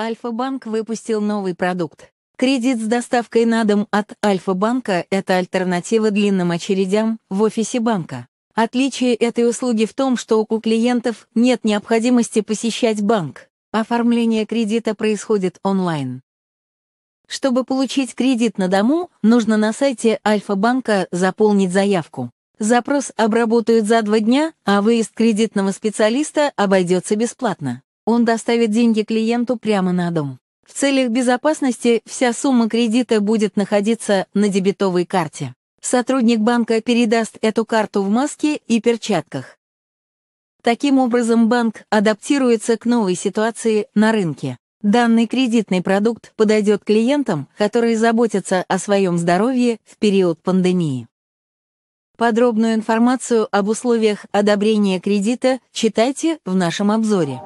Альфа-банк выпустил новый продукт. Кредит с доставкой на дом от Альфа-банка – это альтернатива длинным очередям в офисе банка. Отличие этой услуги в том, что у клиентов нет необходимости посещать банк. Оформление кредита происходит онлайн. Чтобы получить кредит на дому, нужно на сайте Альфа-банка заполнить заявку. Запрос обработают за два дня, а выезд кредитного специалиста обойдется бесплатно. Он доставит деньги клиенту прямо на дом. В целях безопасности вся сумма кредита будет находиться на дебетовой карте. Сотрудник банка передаст эту карту в маске и перчатках. Таким образом, банк адаптируется к новой ситуации на рынке. Данный кредитный продукт подойдет клиентам, которые заботятся о своем здоровье в период пандемии. Подробную информацию об условиях одобрения кредита читайте в нашем обзоре.